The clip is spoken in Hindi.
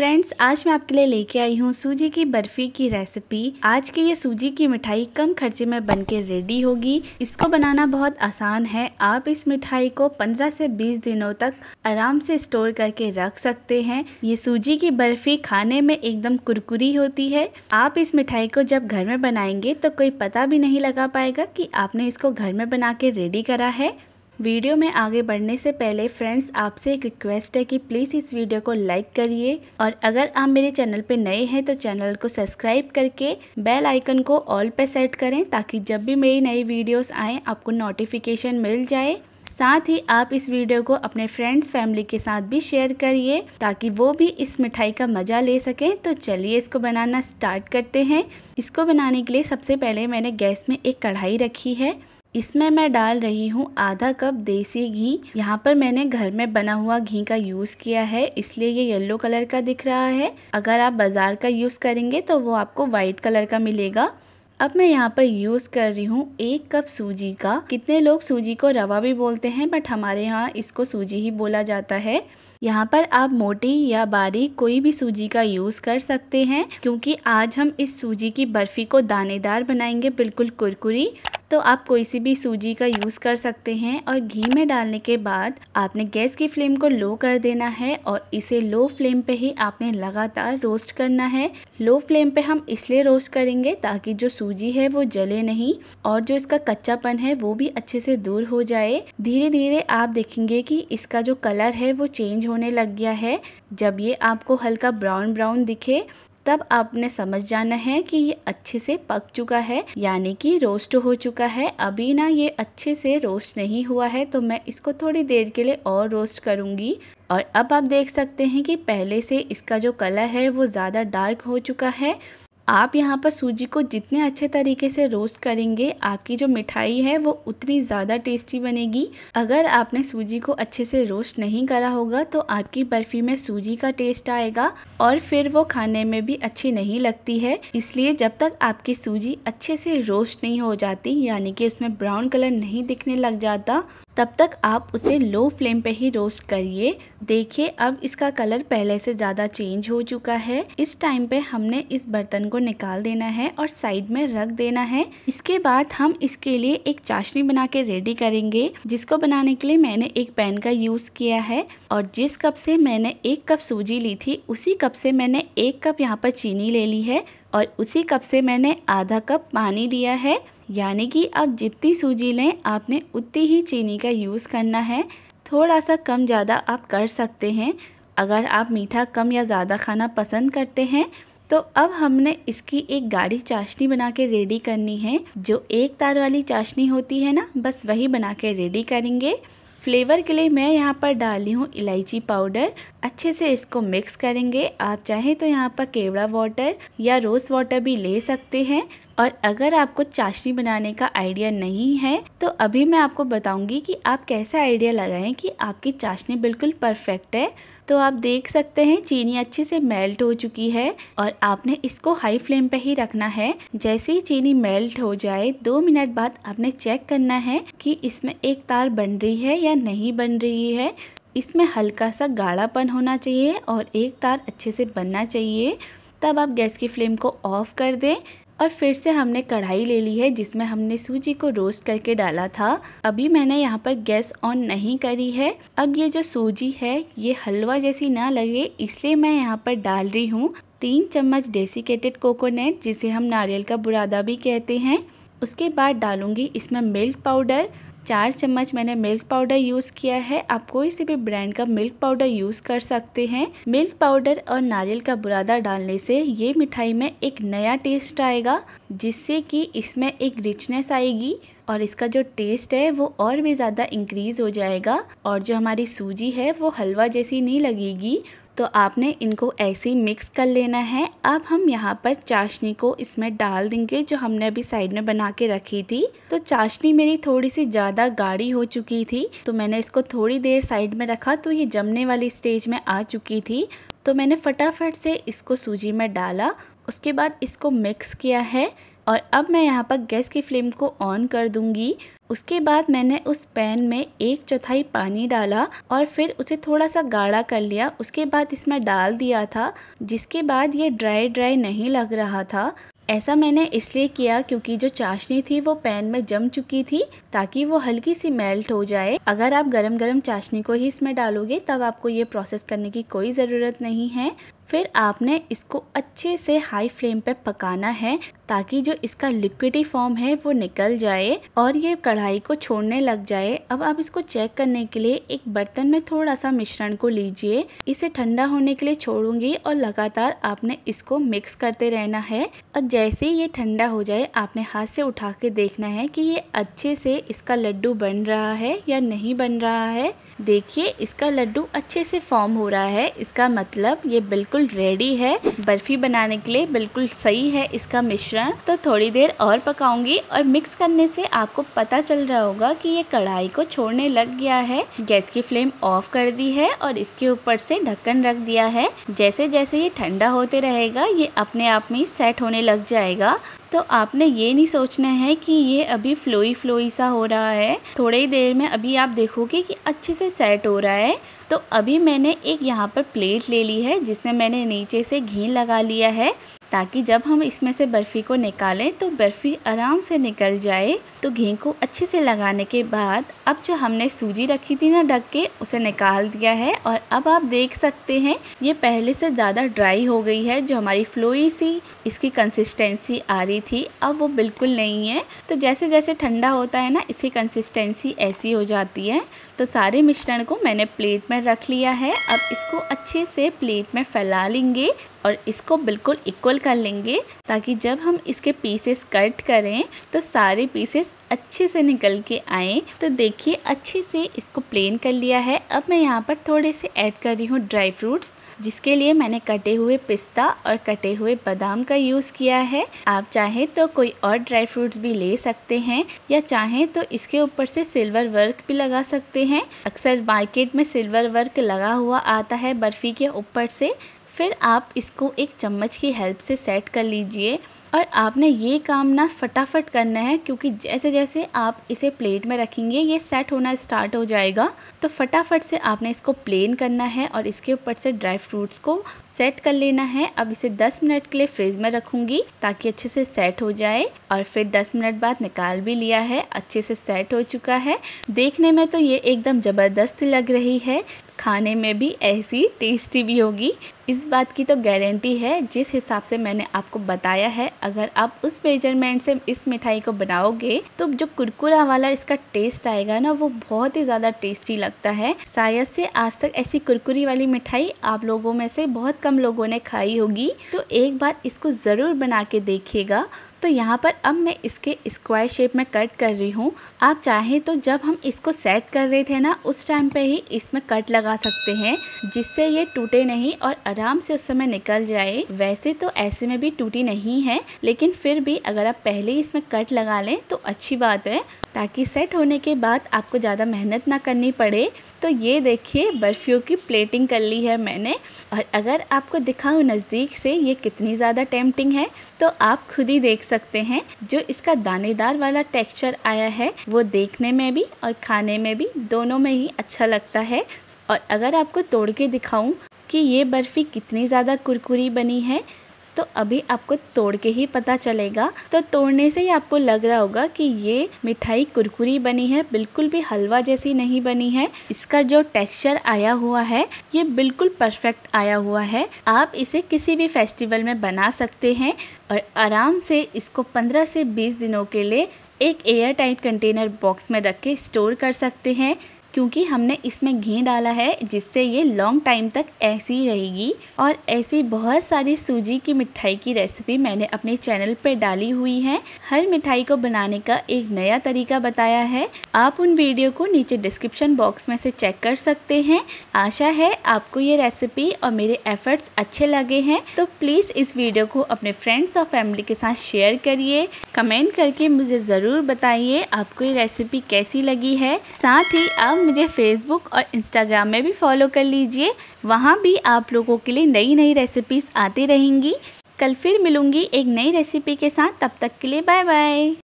फ्रेंड्स आज मैं आपके लिए लेके आई हूँ सूजी की बर्फी की रेसिपी आज की ये सूजी की मिठाई कम खर्चे में बन के रेडी होगी इसको बनाना बहुत आसान है आप इस मिठाई को 15 से 20 दिनों तक आराम से स्टोर करके रख सकते हैं ये सूजी की बर्फी खाने में एकदम कुरकुरी होती है आप इस मिठाई को जब घर में बनाएंगे तो कोई पता भी नहीं लगा पाएगा की आपने इसको घर में बना के रेडी करा है वीडियो में आगे बढ़ने से पहले फ्रेंड्स आपसे एक रिक्वेस्ट है कि प्लीज़ इस वीडियो को लाइक करिए और अगर आप मेरे चैनल पर नए हैं तो चैनल को सब्सक्राइब करके बेल आइकन को ऑल पर सेट करें ताकि जब भी मेरी नई वीडियोस आएँ आपको नोटिफिकेशन मिल जाए साथ ही आप इस वीडियो को अपने फ्रेंड्स फैमिली के साथ भी शेयर करिए ताकि वो भी इस मिठाई का मज़ा ले सकें तो चलिए इसको बनाना स्टार्ट करते हैं इसको बनाने के लिए सबसे पहले मैंने गैस में एक कढ़ाई रखी है इसमें मैं डाल रही हूँ आधा कप देसी घी यहाँ पर मैंने घर में बना हुआ घी का यूज़ किया है इसलिए ये येलो कलर का दिख रहा है अगर आप बाज़ार का यूज़ करेंगे तो वो आपको वाइट कलर का मिलेगा अब मैं यहाँ पर यूज़ कर रही हूँ एक कप सूजी का कितने लोग सूजी को रवा भी बोलते हैं बट हमारे यहाँ इसको सूजी ही बोला जाता है यहाँ पर आप मोटी या बारीक कोई भी सूजी का यूज़ कर सकते हैं क्योंकि आज हम इस सूजी की बर्फ़ी को दानेदार बनाएंगे बिल्कुल कुरकुरी तो आप कोई सी भी सूजी का यूज़ कर सकते हैं और घी में डालने के बाद आपने गैस की फ्लेम को लो कर देना है और इसे लो फ्लेम पे ही आपने लगातार रोस्ट करना है लो फ्लेम पे हम इसलिए रोस्ट करेंगे ताकि जो सूजी है वो जले नहीं और जो इसका कच्चापन है वो भी अच्छे से दूर हो जाए धीरे धीरे आप देखेंगे कि इसका जो कलर है वो चेंज होने लग गया है जब ये आपको हल्का ब्राउन ब्राउन दिखे तब आपने समझ जाना है कि ये अच्छे से पक चुका है यानी कि रोस्ट हो चुका है अभी ना ये अच्छे से रोस्ट नहीं हुआ है तो मैं इसको थोड़ी देर के लिए और रोस्ट करूंगी और अब आप देख सकते हैं कि पहले से इसका जो कलर है वो ज़्यादा डार्क हो चुका है आप यहाँ पर सूजी को जितने अच्छे तरीके से रोस्ट करेंगे आपकी जो मिठाई है वो उतनी ज़्यादा टेस्टी बनेगी अगर आपने सूजी को अच्छे से रोस्ट नहीं करा होगा तो आपकी बर्फ़ी में सूजी का टेस्ट आएगा और फिर वो खाने में भी अच्छी नहीं लगती है इसलिए जब तक आपकी सूजी अच्छे से रोस्ट नहीं हो जाती यानी कि उसमें ब्राउन कलर नहीं दिखने लग जाता तब तक आप उसे लो फ्लेम पे ही रोस्ट करिए देखिए अब इसका कलर पहले से ज़्यादा चेंज हो चुका है इस टाइम पे हमने इस बर्तन को निकाल देना है और साइड में रख देना है इसके बाद हम इसके लिए एक चाशनी बना के रेडी करेंगे जिसको बनाने के लिए मैंने एक पैन का यूज़ किया है और जिस कप से मैंने एक कप सूजी ली थी उसी कप से मैंने एक कप यहाँ पर चीनी ले ली है और उसी कप से मैंने आधा कप पानी लिया है यानी कि आप जितनी सूजी लें आपने उतनी ही चीनी का यूज़ करना है थोड़ा सा कम ज़्यादा आप कर सकते हैं अगर आप मीठा कम या ज़्यादा खाना पसंद करते हैं तो अब हमने इसकी एक गाढ़ी चाशनी बना के रेडी करनी है जो एक तार वाली चाशनी होती है ना बस वही बना के रेडी करेंगे फ्लेवर के लिए मैं यहाँ पर डाली हूँ इलायची पाउडर अच्छे से इसको मिक्स करेंगे आप चाहें तो यहाँ पर केवड़ा वाटर या रोज़ वाटर भी ले सकते हैं और अगर आपको चाशनी बनाने का आइडिया नहीं है तो अभी मैं आपको बताऊंगी कि आप कैसा आइडिया लगाएं कि आपकी चाशनी बिल्कुल परफेक्ट है तो आप देख सकते हैं चीनी अच्छे से मेल्ट हो चुकी है और आपने इसको हाई फ्लेम पे ही रखना है जैसे ही चीनी मेल्ट हो जाए दो मिनट बाद आपने चेक करना है कि इसमें एक तार बन रही है या नहीं बन रही है इसमें हल्का सा गाढ़ापन होना चाहिए और एक तार अच्छे से बनना चाहिए तब आप गैस की फ्लेम को ऑफ कर दें और फिर से हमने कढ़ाई ले ली है जिसमें हमने सूजी को रोस्ट करके डाला था अभी मैंने यहाँ पर गैस ऑन नहीं करी है अब ये जो सूजी है ये हलवा जैसी ना लगे इसलिए मैं यहाँ पर डाल रही हूँ तीन चम्मच डेसिकेटेड कोकोनट जिसे हम नारियल का बुरादा भी कहते हैं उसके बाद डालूंगी इसमें मिल्क पाउडर चार चम्मच मैंने मिल्क पाउडर यूज़ किया है आप कोई से भी ब्रांड का मिल्क पाउडर यूज़ कर सकते हैं मिल्क पाउडर और नारियल का बुरादा डालने से ये मिठाई में एक नया टेस्ट आएगा जिससे कि इसमें एक रिचनेस आएगी और इसका जो टेस्ट है वो और भी ज़्यादा इंक्रीज़ हो जाएगा और जो हमारी सूजी है वो हलवा जैसी नहीं लगेगी तो आपने इनको ऐसे ही मिक्स कर लेना है अब हम यहाँ पर चाशनी को इसमें डाल देंगे जो हमने अभी साइड में बना के रखी थी तो चाशनी मेरी थोड़ी सी ज़्यादा गाढ़ी हो चुकी थी तो मैंने इसको थोड़ी देर साइड में रखा तो ये जमने वाली स्टेज में आ चुकी थी तो मैंने फटाफट से इसको सूजी में डाला उसके बाद इसको मिक्स किया है और अब मैं यहाँ पर गैस की फ्लेम को ऑन कर दूंगी उसके बाद मैंने उस पैन में एक चौथाई पानी डाला और फिर उसे थोड़ा सा गाढ़ा कर लिया उसके बाद इसमें डाल दिया था जिसके बाद ये ड्राई ड्राई नहीं लग रहा था ऐसा मैंने इसलिए किया क्योंकि जो चाशनी थी वो पैन में जम चुकी थी ताकि वो हल्की सी मेल्ट हो जाए अगर आप गरम गरम चाशनी को ही इसमें डालोगे तब आपको ये प्रोसेस करने की कोई ज़रूरत नहीं है फिर आपने इसको अच्छे से हाई फ्लेम पर पकाना है ताकि जो इसका लिक्विडी फॉर्म है वो निकल जाए और ये कढ़ाई को छोड़ने लग जाए अब आप इसको चेक करने के लिए एक बर्तन में थोड़ा सा मिश्रण को लीजिए इसे ठंडा होने के लिए छोड़ूंगी और लगातार आपने इसको मिक्स करते रहना है और जैसे ही ये ठंडा हो जाए आपने हाथ से उठा के देखना है कि ये अच्छे से इसका लड्डू बन रहा है या नहीं बन रहा है देखिए इसका लड्डू अच्छे से फॉर्म हो रहा है इसका मतलब ये बिल्कुल रेडी है बर्फी बनाने के लिए बिल्कुल सही है इसका मिश्रण तो थोड़ी देर और पकाऊंगी और मिक्स करने से आपको पता चल रहा होगा कि ये कढ़ाई को छोड़ने लग गया है गैस की फ्लेम ऑफ कर दी है और इसके ऊपर से ढक्कन रख दिया है जैसे जैसे ये ठंडा होते रहेगा ये अपने आप में सेट होने लग जाएगा तो आपने ये नहीं सोचना है कि ये अभी फ्लोई फ्लोई सा हो रहा है थोड़ी ही देर में अभी आप देखोगे कि अच्छे से सेट हो रहा है तो अभी मैंने एक यहाँ पर प्लेट ले ली है जिसमें मैंने नीचे से घी लगा लिया है ताकि जब हम इसमें से बर्फ़ी को निकालें तो बर्फ़ी आराम से निकल जाए तो घी को अच्छे से लगाने के बाद अब जो हमने सूजी रखी थी ना ढक के उसे निकाल दिया है और अब आप देख सकते हैं ये पहले से ज़्यादा ड्राई हो गई है जो हमारी फ्लोई सी इसकी कंसिस्टेंसी आ रही थी अब वो बिल्कुल नहीं है तो जैसे जैसे ठंडा होता है ना इसकी कंसिस्टेंसी ऐसी हो जाती है तो सारे मिश्रण को मैंने प्लेट में रख लिया है अब इसको अच्छे से प्लेट में फैला लेंगे और इसको बिल्कुल इक्वल कर लेंगे ताकि जब हम इसके पीसेस कट करें तो सारे पीसेस पीसेस अच्छे से निकल के आए तो देखिए अच्छे से इसको प्लेन कर लिया है अब मैं यहाँ पर थोड़े से ऐड कर रही हूँ ड्राई फ्रूट्स जिसके लिए मैंने कटे हुए पिस्ता और कटे हुए बादाम का यूज़ किया है आप चाहें तो कोई और ड्राई फ्रूट्स भी ले सकते हैं या चाहें तो इसके ऊपर से सिल्वर वर्क भी लगा सकते हैं अक्सर मार्केट में सिल्वर वर्क लगा हुआ आता है बर्फ़ी के ऊपर से फिर आप इसको एक चम्मच की हेल्प से सेट कर लीजिए और आपने ये काम ना फटाफट करना है क्योंकि जैसे जैसे आप इसे प्लेट में रखेंगे ये सेट होना स्टार्ट हो जाएगा तो फटाफट से आपने इसको प्लेन करना है और इसके ऊपर से ड्राई फ्रूट्स को सेट कर लेना है अब इसे 10 मिनट के लिए फ्रिज में रखूंगी ताकि अच्छे से सेट हो जाए और फिर 10 मिनट बाद निकाल भी लिया है अच्छे से सेट हो चुका है देखने में तो ये एकदम ज़बरदस्त लग रही है खाने में भी ऐसी टेस्टी भी होगी इस बात की तो गारंटी है जिस हिसाब से मैंने आपको बताया है अगर आप उस मेजरमेंट से इस मिठाई को बनाओगे तो जो कुरकुरा वाला इसका टेस्ट आएगा ना वो बहुत ही ज़्यादा टेस्टी लगता है शायद से आज तक ऐसी कुरकुरी वाली मिठाई आप लोगों में से बहुत कम लोगों ने खाई होगी तो एक बार इसको ज़रूर बना के देखिएगा तो यहाँ पर अब मैं इसके स्क्वायर शेप में कट कर रही हूँ आप चाहें तो जब हम इसको सेट कर रहे थे ना उस टाइम पे ही इसमें कट लगा सकते हैं जिससे ये टूटे नहीं और आराम से उस समय निकल जाए वैसे तो ऐसे में भी टूटी नहीं है लेकिन फिर भी अगर आप पहले ही इसमें कट लगा लें तो अच्छी बात है ताकि सेट होने के बाद आपको ज़्यादा मेहनत ना करनी पड़े तो ये देखिए बर्फ़ियों की प्लेटिंग कर ली है मैंने और अगर आपको दिखाऊँ नज़दीक से ये कितनी ज़्यादा टेम्पटिंग है तो आप खुद ही देख सकते हैं जो इसका दानेदार वाला टेक्सचर आया है वो देखने में भी और खाने में भी दोनों में ही अच्छा लगता है और अगर आपको तोड़ के दिखाऊँ कि ये बर्फ़ी कितनी ज़्यादा कुरकुरी बनी है तो अभी आपको तोड़ के ही पता चलेगा तो तोड़ने से ही आपको लग रहा होगा कि ये मिठाई कुरकुरी बनी है बिल्कुल भी हलवा जैसी नहीं बनी है इसका जो टेक्सचर आया हुआ है ये बिल्कुल परफेक्ट आया हुआ है आप इसे किसी भी फेस्टिवल में बना सकते हैं और आराम से इसको 15 से 20 दिनों के लिए एक एयर टाइट कंटेनर बॉक्स में रख के स्टोर कर सकते हैं क्योंकि हमने इसमें घी डाला है जिससे ये लॉन्ग टाइम तक ऐसी ही रहेगी और ऐसी बहुत सारी सूजी की मिठाई की रेसिपी मैंने अपने चैनल पर डाली हुई है हर मिठाई को बनाने का एक नया तरीका बताया है आप उन वीडियो को नीचे डिस्क्रिप्शन बॉक्स में से चेक कर सकते हैं आशा है आपको ये रेसिपी और मेरे एफर्ट्स अच्छे लगे हैं तो प्लीज़ इस वीडियो को अपने फ्रेंड्स और फैमिली के साथ शेयर करिए कमेंट करके मुझे ज़रूर बताइए आपको ये रेसिपी कैसी लगी है साथ ही आप साथ मुझे फेसबुक और इंस्टाग्राम में भी फॉलो कर लीजिए वहाँ भी आप लोगों के लिए नई नई रेसिपीज़ आती रहेंगी कल फिर मिलूँगी एक नई रेसिपी के साथ तब तक के लिए बाय बाय